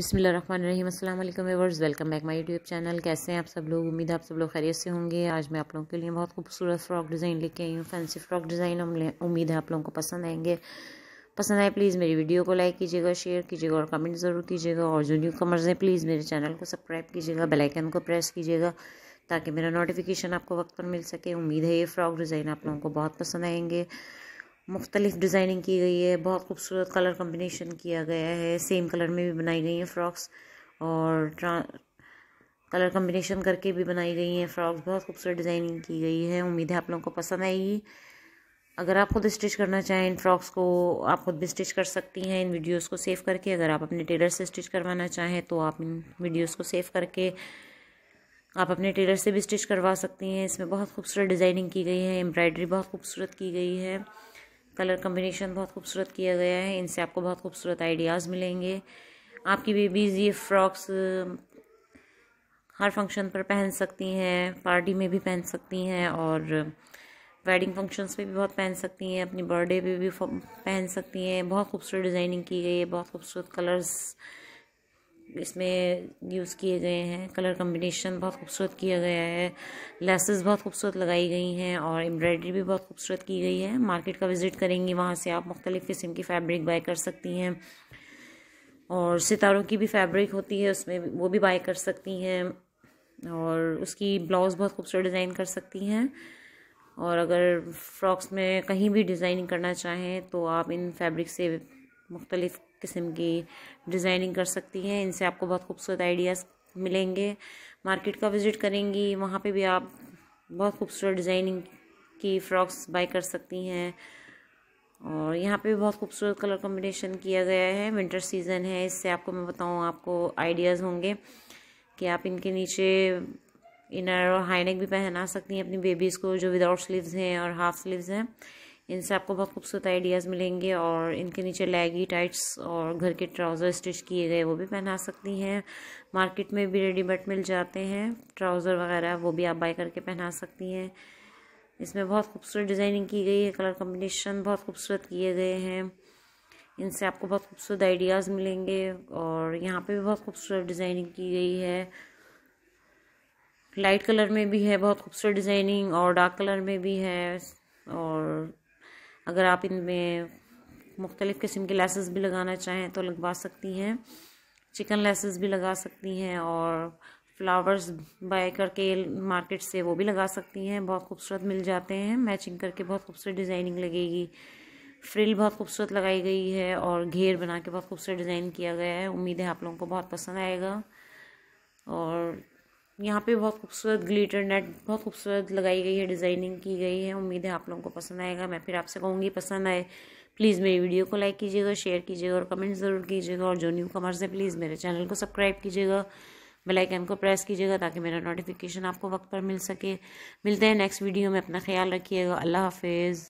बिसमिल अस्सलाम वालेकुम welcome back my YouTube channel कैसे हैं आप सब लोग उम्मीद है आप सब लोग खैरियत से होंगे आज मैं आप लोगों के लिए बहुत खूबसूरत फ्रॉक डिज़ाइन लेके आई हूँ फैंसी फ्रॉक डिज़ाइन हम उम्मीद है आप लोगों को पसंद आएंगे पसंद आए प्लीज़ मेरी वीडियो को लाइक कीजिएगा शेयर कीजिएगा और कमेंट ज़रूर कीजिएगा और जो न्यू कमर्स हैं प्लीज़ मेरे चैनल को सब्सक्राइब कीजिएगा बेलाइकन को प्रेस कीजिएगा ताकि मेरा नोटिफिकेशन आपको वक्त पर मिल सके उम्मीद है ये फ़्रॉक डिज़ाइन आप लोगों को बहुत पसंद आएंगे मुख्तलिफ़ डिज़ाइनिंग की गई है बहुत खूबसूरत कलर कम्बिनेशन किया गया है सेम कलर में भी बनाई गई हैं फ़्रॉक्स और ट्रा कलर कम्बिनेशन करके भी बनाई गई हैं फ़्रॉक्स बहुत खूबसूरत डिज़ाइनिंग की गई है उम्मीद है आप लोगों को पसंद आएगी अगर आप खुद स्टिच करना चाहें इन फ़्रॉक्स को आप खुद भी स्टिच कर सकती हैं इन वीडियोस को सेव करके अगर आप अपने टेलर से स्टिच करवाना चाहें तो आप इन वीडियोस को सेव करके आप अपने टेलर से भी स्टिच करवा सकती हैं इसमें बहुत खूबसूरत डिज़ाइनिंग की गई है एम्ब्रॉयडरी बहुत खूबसूरत की गई है कलर कम्बिनेशन बहुत खूबसूरत किया गया है इनसे आपको बहुत खूबसूरत आइडियाज़ मिलेंगे आपकी बेबीज़ ये फ्रॉक्स हर फंक्शन पर पहन सकती हैं पार्टी में भी पहन सकती हैं और वेडिंग फंक्शंस पे भी बहुत पहन सकती हैं अपनी बर्थडे पे भी पहन सकती हैं बहुत खूबसूरत डिज़ाइनिंग की गई है बहुत खूबसूरत कलर्स इसमें यूज़ किए गए हैं कलर कम्बिनेशन बहुत खूबसूरत किया गया है लेसेस बहुत खूबसूरत लगाई गई हैं और एम्ब्रॉयडरी भी बहुत खूबसूरत की गई है मार्केट का विज़िट करेंगी वहाँ से आप मुख्तलिफ़ किस्म की फ़ैब्रिक बाय कर सकती हैं और सितारों की भी फैब्रिक होती है उसमें वो भी बाय कर सकती हैं और उसकी ब्लाउज़ बहुत खूबसूरत डिज़ाइन कर सकती हैं और अगर फ्रॉक्स में कहीं भी डिज़ाइनिंग करना चाहें तो आप इन फैब्रिक से मुख्तलिफ़ किस्म की डिज़ाइनिंग कर सकती हैं इनसे आपको बहुत खूबसूरत आइडियाज़ मिलेंगे मार्केट का विज़िट करेंगी वहाँ पे भी आप बहुत खूबसूरत डिज़ाइनिंग की फ़्रॉक्स बाई कर सकती हैं और यहाँ पे भी बहुत खूबसूरत कलर कॉम्बिनेशन किया गया है विंटर सीज़न है इससे आपको मैं बताऊँ आपको आइडियाज़ होंगे कि आप इनके नीचे इनर और हाईनेक भी पहना सकती हैं अपनी बेबीज़ को जो विदाउट स्लीव्स हैं और हाफ स्लीव्स हैं इनसे आपको बहुत खूबसूरत आइडियाज़ मिलेंगे और इनके नीचे लैगी टाइट्स और घर के ट्राउज़र स्टिच किए गए वो भी पहना सकती हैं मार्केट में भी रेडीमेड मिल जाते हैं ट्राउज़र वगैरह वो भी आप बाय करके पहना सकती हैं इसमें बहुत खूबसूरत डिज़ाइनिंग की गई है कलर कम्बिनेशन बहुत खूबसूरत किए गए हैं इनसे आपको बहुत खूबसूरत आइडियाज़ मिलेंगे और यहाँ पे भी बहुत खूबसूरत डिज़ाइनिंग की गई है लाइट कलर में भी है बहुत खूबसूरत डिज़ाइनिंग और डार्क कलर में भी है और अगर आप इनमें मुख्तलिफ़ किस्म के लेसेस भी लगाना चाहें तो लगवा सकती हैं चिकन लेसेस भी लगा सकती हैं और फ्लावर्स बाय करके मार्केट से वो भी लगा सकती हैं बहुत खूबसूरत मिल जाते हैं मैचिंग करके बहुत खूबसूरत डिज़ाइनिंग लगेगी फ्रिल बहुत खूबसूरत लगाई गई है और घेर बना के बहुत खूबसूरत डिज़ाइन किया गया है उम्मीद है आप लोगों को बहुत पसंद आएगा और यहाँ पे बहुत खूबसूरत ग्लिटर नेट बहुत खूबसूरत लगाई गई है डिज़ाइनिंग की गई है उम्मीद है आप लोगों को पसंद आएगा मैं फिर आपसे कहूँगी पसंद आए प्लीज़ मेरी वीडियो को लाइक कीजिएगा शेयर कीजिएगा और कमेंट ज़रूर कीजिएगा और जो न्यू कमर्स है प्लीज़ मेरे चैनल को सब्सक्राइब कीजिएगा बेल आइकन को प्रेस कीजिएगा ताकि मेरा नोटिफिकेशन आपको वक्त पर मिल सके मिलते हैं नेक्स्ट वीडियो में अपना ख्याल रखिएगा अल्लाह हाफिज़